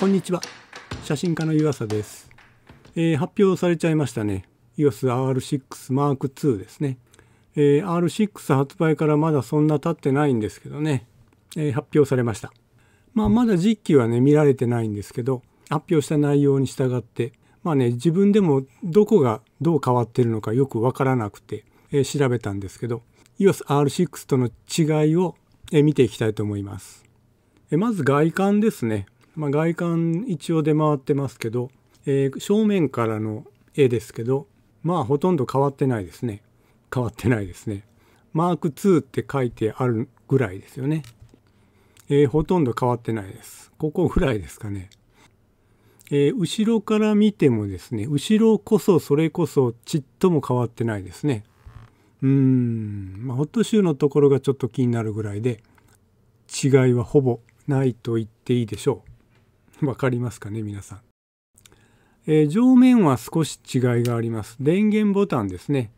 こんにちは写真家の湯浅です、えー、発表されちゃいましたね EOSR6M2 ですね、えー、R6 発売からまだそんな経ってないんですけどね、えー、発表されましたまあまだ実機はね見られてないんですけど発表した内容に従ってまあね自分でもどこがどう変わってるのかよくわからなくて、えー、調べたんですけど EOSR6 との違いを、えー、見ていきたいと思いますまず外観ですね。まあ、外観一応出回ってますけど、えー、正面からの絵ですけどまあほとんど変わってないですね変わってないですねマーク2って書いてあるぐらいですよねえー、ほとんど変わってないですここぐらいですかねえー、後ろから見てもですね後ろこそそれこそちっとも変わってないですねうーん、まあ、ホットシューのところがちょっと気になるぐらいで違いはほぼないと言っていいでしょう わかりますかね、皆さん。えー、上面は少し違いがあります。電源ボタンですね。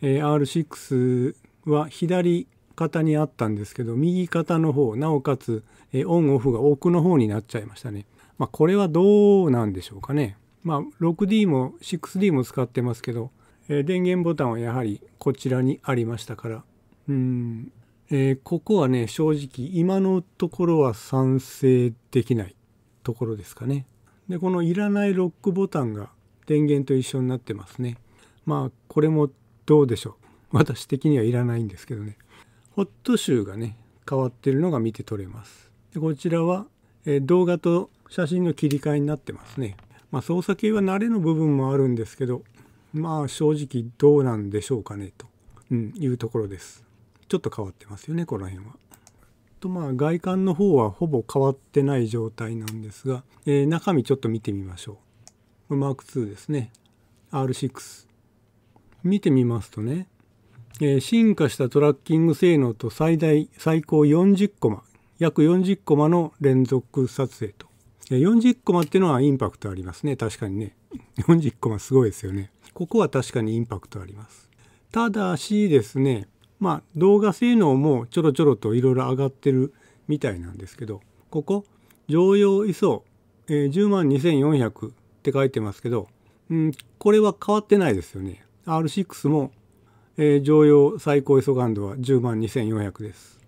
えー、R6 は左肩にあったんですけど、右肩の方、なおかつ、えー、オンオフが奥の方になっちゃいましたね。まあ、これはどうなんでしょうかね。まあ、6D も 6D も使ってますけど、えー、電源ボタンはやはりこちらにありましたから。うん、えー、ここはね、正直今のところは賛成できないところですかね。でこのいらないロックボタンが電源と一緒になってますね。まあこれもどうでしょう。私的にはいらないんですけどね。ホットシューがね変わってるのが見て取れます。でこちらは、え動画と写真の切り替えになってますね。まあ、操作系は慣れの部分もあるんですけどまあ正直どうなんでしょうかねと、うん、いうところです。ちょっと変わってますよねこの辺は。とまあ外観の方はほぼ変わってない状態なんですが、えー、中身ちょっと見てみましょう。これマーク2ですね。R6。見てみますとね、えー、進化したトラッキング性能と最大、最高40コマ、約40コマの連続撮影と。40コマっていうのはインパクトありますね。確かにね。40コマすごいですよね。ここは確かにインパクトあります。ただしですね、まあ動画性能もちょろちょろといろいろ上がってるみたいなんですけどここ常用 ISO、10万2400って書いてますけど、うん、これは変わってないですよね R6 も、えー、常用最高 ISO 感度は10万2400です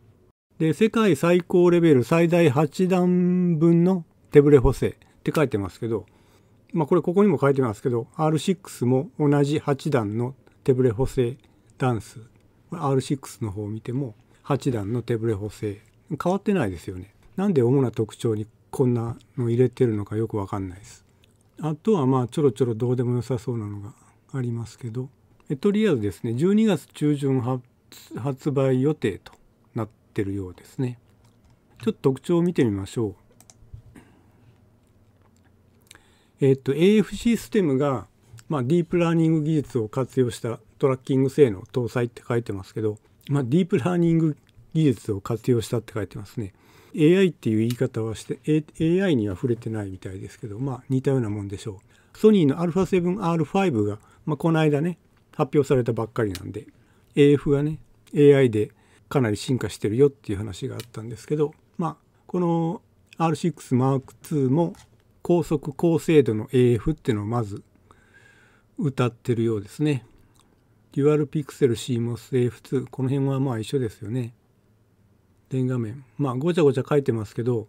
で世界最高レベル最大8段分の手ブレ補正って書いてますけどまあこれここにも書いてますけど R6 も同じ8段の手ブレ補正ダンス R6 の方を見ても8段の手ブレ補正変わってないですよね。なんで主な特徴にこんなの入れてるのかよくわかんないです。あとはまあちょろちょろどうでも良さそうなのがありますけどとりあえずですね12月中旬発売予定となってるようですね。ちょっと特徴を見てみましょう。えっと AFC ステムが、まあ、ディープラーニング技術を活用したトラッキング性能搭載って書いてますけど、まあ、ディープラーニング技術を活用したって書いてますね。AI っていう言い方はして、A、AI には触れてないみたいですけど、まあ似たようなもんでしょう。ソニーの α7R5 が、まあ、この間ね、発表されたばっかりなんで、AF がね、AI でかなり進化してるよっていう話があったんですけど、まあ、この R6M2 も高速高精度の AF っていうのをまず歌ってるようですね。デュアルピクセル CMOSAF2 この辺はまあ一緒ですよね。電画面まあごちゃごちゃ書いてますけど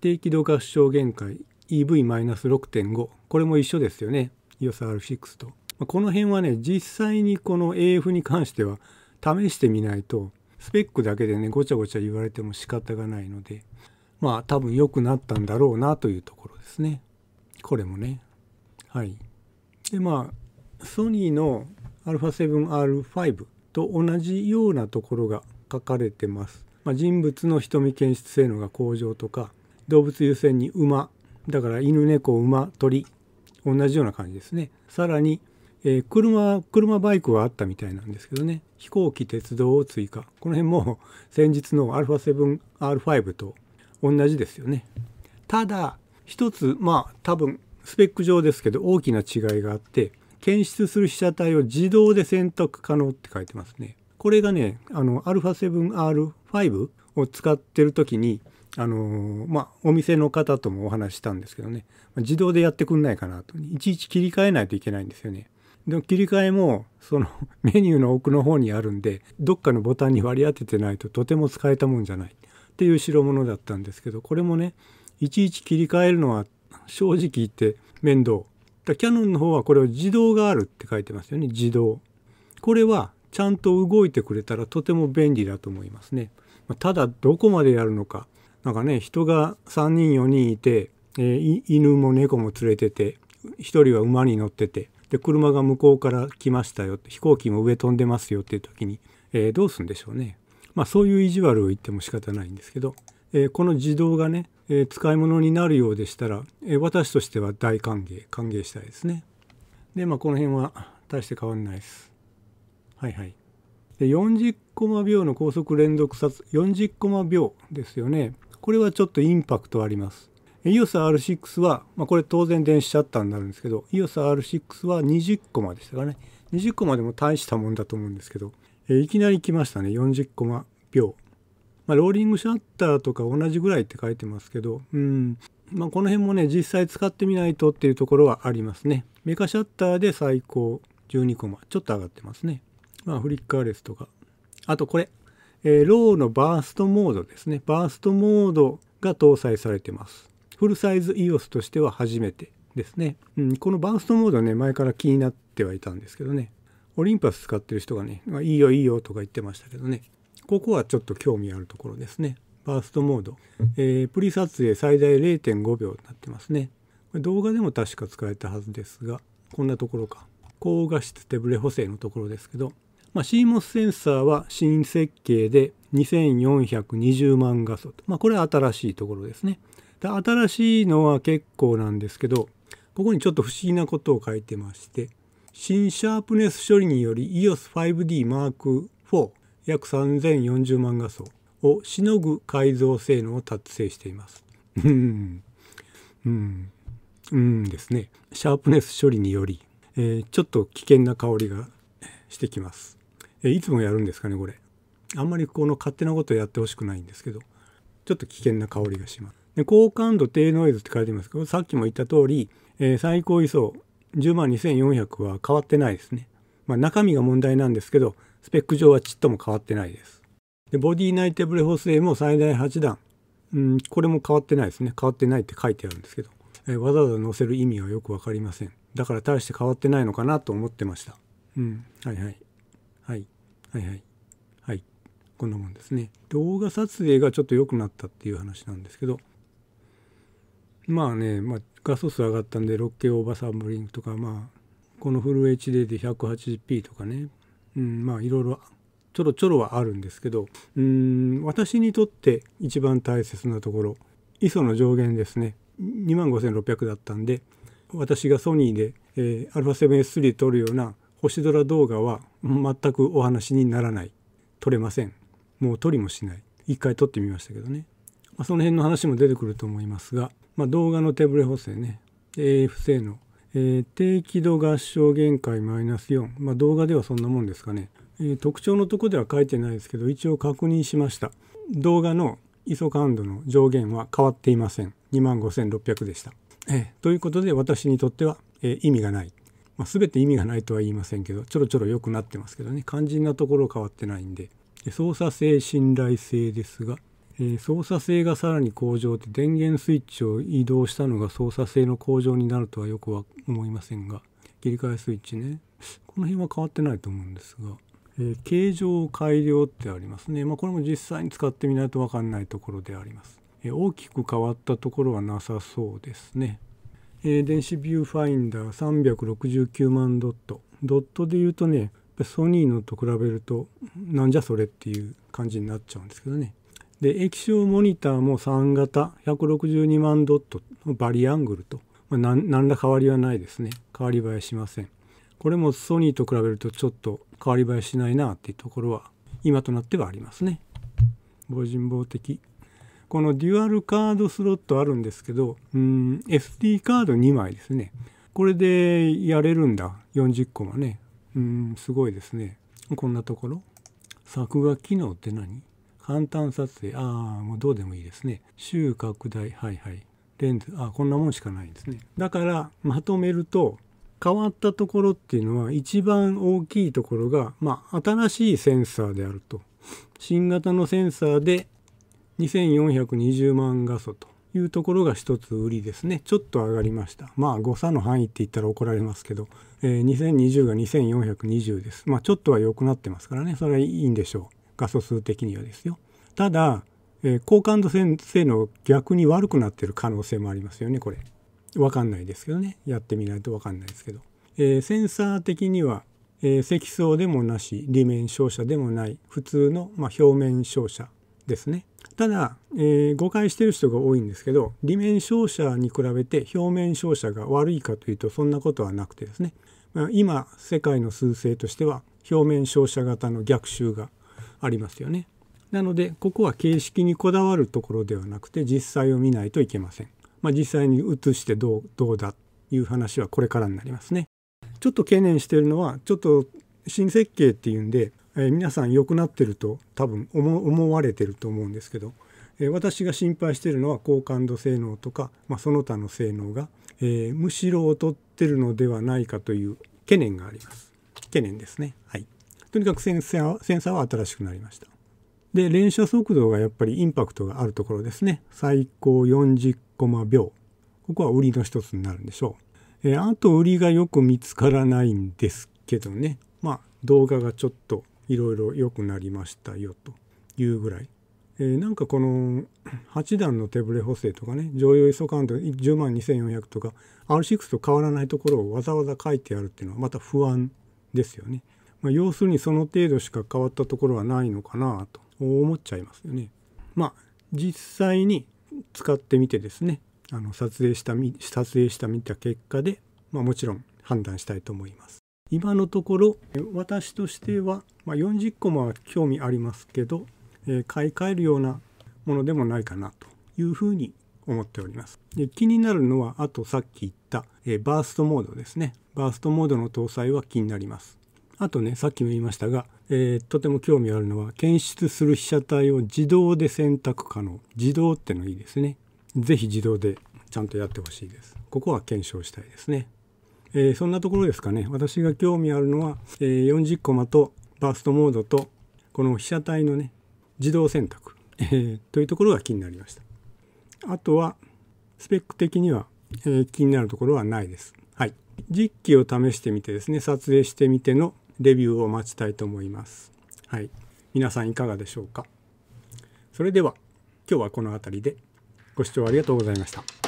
低軌道合唱限界 EV-6.5 これも一緒ですよね EOSR6 と、まあ、この辺はね実際にこの AF に関しては試してみないとスペックだけでねごちゃごちゃ言われても仕方がないのでまあ多分良くなったんだろうなというところですねこれもねはいでまあソニーの α7R5 と同じようなところが書かれてます。まあ、人物の瞳検出性能が向上とか動物優先に馬だから犬猫馬鳥同じような感じですね。さらに、えー、車車バイクはあったみたいなんですけどね飛行機鉄道を追加この辺も先日の α7R5 と同じですよね。ただ一つまあ多分スペック上ですけど大きな違いがあって検出する被写体を自動で選択可能って書いてますね。これがね、あの、α7R5 を使ってる時に、あのまあ、お店の方ともお話ししたんですけどね、自動でやってくんないかなと。いちいち切り替えないといけないんですよね。でも切り替えも、その メニューの奥の方にあるんで、どっかのボタンに割り当ててないととても使えたもんじゃないっていう代物だったんですけど、これもね、いちいち切り替えるのは正直言って面倒だキャノンの方はこれを自動があるって書いてますよね自動これはちゃんと動いてくれたらとても便利だと思いますね、ただどこまでやるのか何かね人が3人4人いて、えー、犬も猫も連れてて1人は馬に乗っててで車が向こうから来ましたよ飛行機も上飛んでますよっていう時に、えー、どうすんでしょうねまあそういう意地悪を言っても仕方ないんですけどえー、この自動がね、えー、使い物になるようでしたら、えー、私としては大歓迎歓迎したいですねでまあこの辺は大して変わんないですはいはいで40コマ秒の高速連続影40コマ秒ですよねこれはちょっとインパクトあります EOSR6 は、まあ、これ当然電子シャッターになるんですけど EOSR6 は20コマでしたかね20コマでも大したもんだと思うんですけど、えー、いきなり来ましたね40コマ秒まあ、ローリングシャッターとか同じぐらいって書いてますけど、うんまあ、この辺もね実際使ってみないとっていうところはありますねメカシャッターで最高12コマちょっと上がってますね、まあ、フリッカーレスとかあとこれ、えー、ローのバーストモードですねバーストモードが搭載されてますフルサイズ EOS としては初めてですね、うん、このバーストモードね前から気になってはいたんですけどねオリンパス使ってる人がね、まあ、いいよいいよとか言ってましたけどねここはちょっと興味あるところですね。バーストモード。えー、プリ撮影最大0.5秒になってますね。これ動画でも確か使えたはずですが、こんなところか。高画質手ブレ補正のところですけど、まあ、CMOS センサーは新設計で2420万画素と。まあ、これは新しいところですね。で新しいのは結構なんですけど、ここにちょっと不思議なことを書いてまして、新シャープネス処理により EOS5D Mark IV 約3040万画素をしのぐ改造性能を達成しています。うん、うん、うんですね。シャープネス処理により、えー、ちょっと危険な香りがしてきます。えー、いつもやるんですかね、これ。あんまりこの勝手なことをやってほしくないんですけど、ちょっと危険な香りがします。で高感度低ノイズって書いてますけど、さっきも言った通り、えー、最高位相102,400は変わってないですね。まあ、中身が問題なんですけど、スペック上はちっとも変わってないです。でボディナイテブル補正も最大8段、うん、これも変わってないですね変わってないって書いてあるんですけど、えわざわざ載せる意味はよく分かりませんだから大して変わってないのかなと思ってましたうんはいはいはいはいはいはいこんなもんですね動画撮影がちょっと良くなったっていう話なんですけどまあね、まあ、画素数上がったんで 6K オーバーサンブリングとかまあこのフル HD で 180p とかねうん、まあいろいろちょろちょろはあるんですけどうん私にとって一番大切なところ ISO の上限ですね2 5600だったんで私がソニーで、えー、α7S3 撮るような星空動画は全くお話にならない撮れませんもう撮りもしない一回撮ってみましたけどね、まあ、その辺の話も出てくると思いますが、まあ、動画の手ぶれ補正ね AF 性能えー、低気度合唱限界マイナス4、まあ、動画ではそんなもんですかね、えー、特徴のとこでは書いてないですけど一応確認しました動画の ISO 感度の上限は変わっていません25,600でした、えー、ということで私にとっては、え意味がない、まあ、全て意味がないとは言いませんけどちょろちょろ良くなってますけどね肝心なところ変わってないんで操作性信頼性ですがえ操作性がさらに向上って電源スイッチを移動したのが操作性の向上になるとはよくは思いませんが切り替えスイッチねこの辺は変わってないと思うんですが、えー、形状改良ってありますね、まあ、これも実際に使ってみないと分かんないところであります、えー、大きく変わったところはなさそうですね、えー、電子ビューファインダー369万ドットドットで言うとねソニーのと比べるとなんじゃそれっていう感じになっちゃうんですけどねで液晶モニターも3型162万ドットのバリアングルと、まあ、何ら変わりはないですね変わり映えしませんこれもソニーと比べるとちょっと変わり映えしないなっていうところは今となってはありますね防人防的このデュアルカードスロットあるんですけどうん SD カード2枚ですねこれでやれるんだ40個はねうんすごいですねこんなところ作画機能って何簡単撮影ああもうどうでもいいですね周拡大はいはいレンズあこんなもんしかないんですねだからまとめると変わったところっていうのは一番大きいところが、まあ、新しいセンサーであると新型のセンサーで2420万画素というところが一つ売りですねちょっと上がりましたまあ誤差の範囲って言ったら怒られますけど、えー、2020が2420ですまあちょっとは良くなってますからねそれはいいんでしょう画素数的にはですよ。ただ、えー、高感度性能逆に悪くなってる可能性もありますよねこれ。わかんないですけどねやってみないとわかんないですけど。えー、センサー的には、えー、積層でもなし裏面照射でもない普通の、まあ、表面照射ですね。ただ、えー、誤解してる人が多いんですけど裏面照射に比べて表面照射が悪いかというとそんなことはなくてですね、まあ、今世界の趨勢としては表面照射型の逆襲がありますよね。なのでここは形式にこだわるところではなくて実際を見ないといけません。まあ、実際に移してどうどうだという話はこれからになりますね。ちょっと懸念してるのはちょっと新設計っていうんで、えー、皆さん良くなってると多分思われてると思うんですけど、えー、私が心配してるのは好感度性能とか、まあ、その他の性能が、えー、むしろ劣ってるのではないかという懸念があります。懸念ですね。はい。とにかくセンサーセンサーは新しくなりました。で連射速度がやっぱりインパクトがあるところですね最高40コマ秒ここは売りの一つになるんでしょう、えー、あと売りがよく見つからないんですけどねまあ動画がちょっといろいろ良くなりましたよというぐらい、えー、なんかこの8段の手ブレ補正とかね常用 ISO 感度10万2400とか R6 と変わらないところをわざわざ書いてあるっていうのはまた不安ですよね。まあ、要するにその程度しか変わったところはないのかなと思っちゃいますよね。まあ実際に使ってみてですねあの撮影した撮影した見た結果で、まあ、もちろん判断したいと思います。今のところ私としては、まあ、40コマは興味ありますけど、えー、買い替えるようなものでもないかなというふうに思っております。で気になるのはあとさっき言った、えー、バーストモードですね。バーストモードの搭載は気になります。あとねさっきも言いましたが、えー、とても興味あるのは検出する被写体を自動で選択可能自動ってのいいですね是非自動でちゃんとやってほしいですここは検証したいですね、えー、そんなところですかね私が興味あるのは、えー、40コマとバーストモードとこの被写体のね自動選択、えー、というところが気になりましたあとはスペック的には、えー、気になるところはないですはい実機を試してみてですね撮影してみてのレビューを待ちたいと思います。はい。皆さんいかがでしょうか。それでは今日はこの辺りでご視聴ありがとうございました。